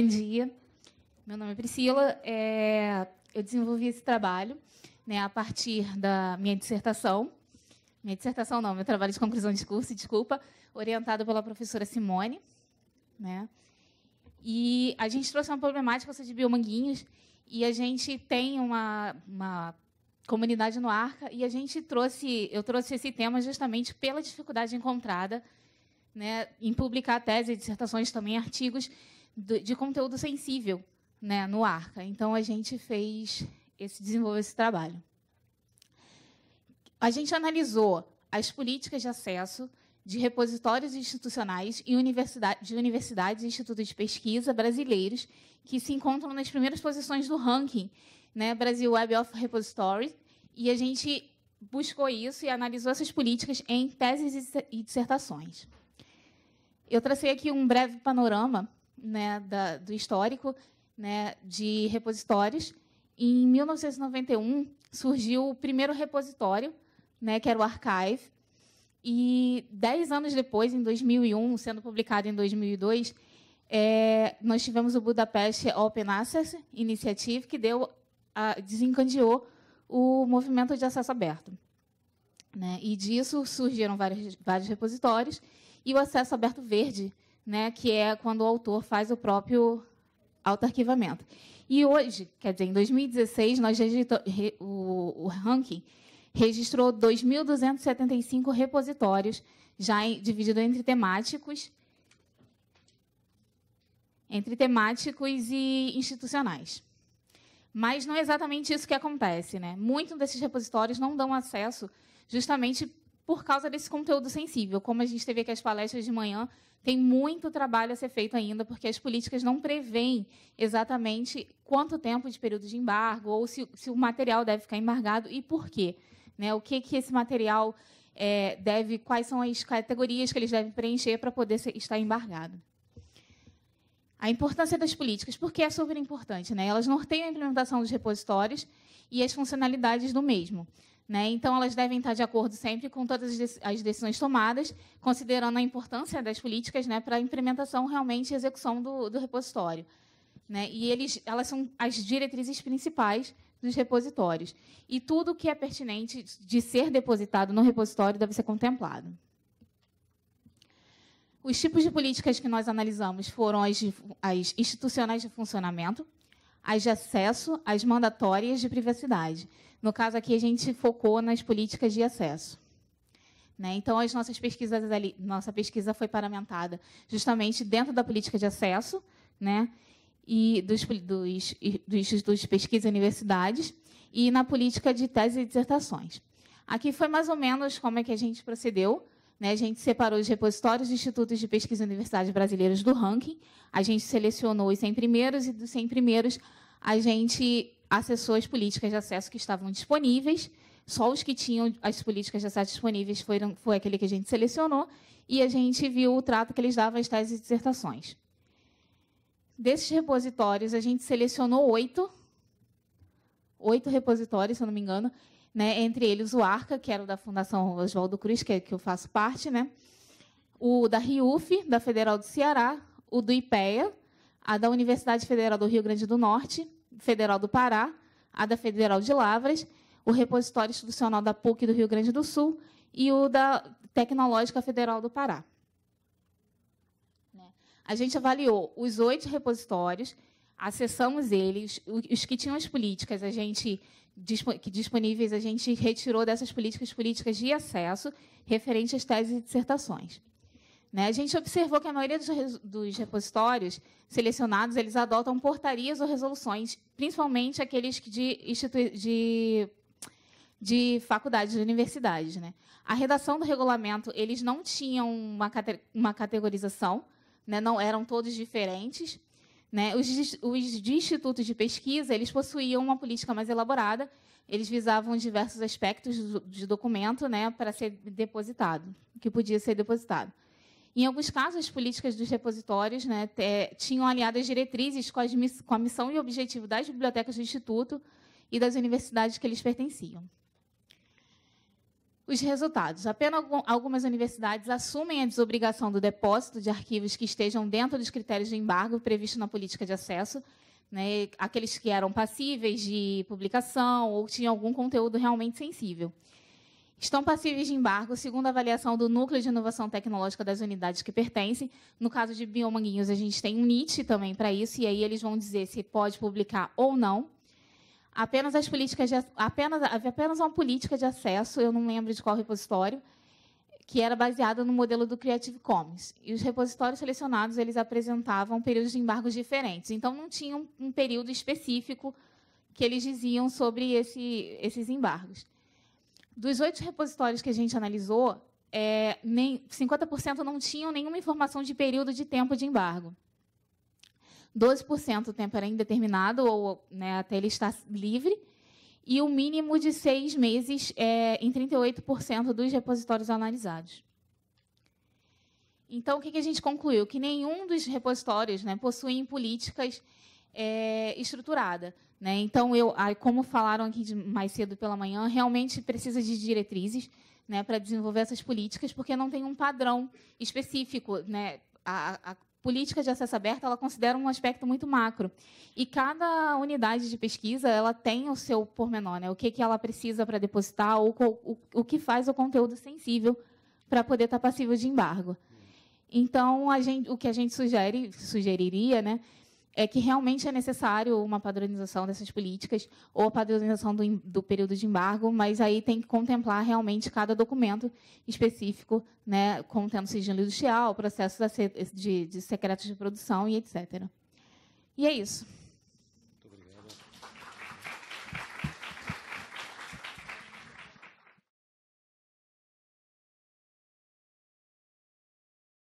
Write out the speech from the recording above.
Bom dia. Meu nome é Priscila. É, eu desenvolvi esse trabalho né, a partir da minha dissertação. Minha dissertação não, meu trabalho de conclusão de curso, desculpa, orientado pela professora Simone. Né? E a gente trouxe uma problemática essa de biomanguinhos e a gente tem uma, uma comunidade no Arca e a gente trouxe, eu trouxe esse tema justamente pela dificuldade encontrada né, em publicar tese, dissertações também, artigos de conteúdo sensível né, no Arca. Então, a gente fez esse desenvolveu esse trabalho. A gente analisou as políticas de acesso de repositórios institucionais e universidade, de universidades e institutos de pesquisa brasileiros que se encontram nas primeiras posições do ranking né, Brasil Web of Repositories, e a gente buscou isso e analisou essas políticas em teses e dissertações. Eu tracei aqui um breve panorama né, da, do histórico né, de repositórios. Em 1991 surgiu o primeiro repositório, né, que era o Archive, e dez anos depois, em 2001, sendo publicado em 2002, é, nós tivemos o Budapest Open Access Initiative, que deu, a, desencadeou o movimento de acesso aberto. Né? E disso surgiram vários, vários repositórios, e o acesso aberto verde, né, que é quando o autor faz o próprio auto-arquivamento. E hoje, quer dizer, em 2016, nós re, o, o, ranking registrou 2.275 repositórios, já em, dividido entre temáticos, entre temáticos e institucionais. Mas não é exatamente isso que acontece. Né? Muitos desses repositórios não dão acesso justamente por causa desse conteúdo sensível. Como a gente teve aqui as palestras de manhã, tem muito trabalho a ser feito ainda, porque as políticas não prevêem exatamente quanto tempo de período de embargo ou se, se o material deve ficar embargado e por quê. Né? O que, que esse material é, deve, quais são as categorias que eles devem preencher para poder ser, estar embargado. A importância das políticas, porque é super importante. Né? Elas norteiam a implementação dos repositórios e as funcionalidades do mesmo. Né? Então, elas devem estar de acordo sempre com todas as decisões tomadas, considerando a importância das políticas né, para a implementação realmente e execução do, do repositório. Né? E eles, elas são as diretrizes principais dos repositórios. E tudo que é pertinente de ser depositado no repositório deve ser contemplado. Os tipos de políticas que nós analisamos foram as, as institucionais de funcionamento, as de acesso, as mandatórias de privacidade. No caso aqui, a gente focou nas políticas de acesso. Né? Então, as nossas pesquisas ali, nossa pesquisa foi paramentada justamente dentro da política de acesso, né? e dos, dos, dos institutos de pesquisa e universidades, e na política de tese e dissertações. Aqui foi mais ou menos como é que a gente procedeu, né, a gente separou os repositórios de institutos de pesquisa e universidades brasileiras do ranking. A gente selecionou os 100 primeiros e dos 100 primeiros a gente acessou as políticas de acesso que estavam disponíveis. Só os que tinham as políticas de acesso disponíveis foram, foi aquele que a gente selecionou e a gente viu o trato que eles davam às tais dissertações. Desses repositórios, a gente selecionou oito, oito repositórios, se eu não me engano, né? Entre eles o Arca, que era da Fundação Oswaldo Cruz, que, é, que eu faço parte, né? O da RIUF, da Federal do Ceará, o do IPEA, a da Universidade Federal do Rio Grande do Norte, Federal do Pará, a da Federal de Lavras, o repositório institucional da PUC do Rio Grande do Sul e o da Tecnológica Federal do Pará. Né? A gente avaliou os oito repositórios acessamos eles. Os que tinham as políticas, a gente que disponíveis, a gente retirou dessas políticas políticas de acesso referente às teses e dissertações. Né? A gente observou que a maioria dos, dos repositórios selecionados eles adotam portarias ou resoluções, principalmente aqueles de, de, de faculdades, de universidades. Né? A redação do regulamento eles não tinham uma, uma categorização, né? não eram todos diferentes né? Os, os de institutos de pesquisa eles possuíam uma política mais elaborada, eles visavam diversos aspectos do, de documento né, para ser depositado, que podia ser depositado. Em alguns casos, as políticas dos repositórios né, tinham aliadas diretrizes com, as, com a missão e objetivo das bibliotecas do Instituto e das universidades que eles pertenciam. Os resultados. Apenas algumas universidades assumem a desobrigação do depósito de arquivos que estejam dentro dos critérios de embargo previsto na política de acesso, né, aqueles que eram passíveis de publicação ou tinham algum conteúdo realmente sensível. Estão passíveis de embargo, segundo a avaliação do Núcleo de Inovação Tecnológica das unidades que pertencem. No caso de biomanguinhos, a gente tem um NIT também para isso, e aí eles vão dizer se pode publicar ou não apenas as políticas de, apenas apenas uma política de acesso, eu não lembro de qual repositório, que era baseada no modelo do Creative Commons. E os repositórios selecionados, eles apresentavam períodos de embargos diferentes. Então não tinha um, um período específico que eles diziam sobre esse, esses embargos. Dos oito repositórios que a gente analisou, é, nem, 50% não tinham nenhuma informação de período de tempo de embargo. 12% do tempo era indeterminado, ou né, até ele estar livre, e o mínimo de seis meses é, em 38% dos repositórios analisados. Então, o que, a gente concluiu? Que nenhum dos repositórios né, possuem políticas é, estruturada. Né? Então, eu, como falaram aqui de, mais cedo pela manhã, realmente precisa de diretrizes né, para desenvolver essas políticas, porque não tem um padrão específico. Né? A, a, política de acesso aberto ela considera um aspecto muito macro e cada unidade de pesquisa ela tem o seu pormenor, né? O que que ela precisa para depositar ou o, o que faz o conteúdo sensível para poder estar tá passível de embargo. Hum. Então a gente, o que a gente sugere, sugeriria, né, é que realmente é necessário uma padronização dessas políticas ou a padronização do, do período de embargo, mas aí tem que contemplar realmente cada documento específico, né, contendo sigilo industrial, processo de, de, de secretos de produção e etc. E é isso.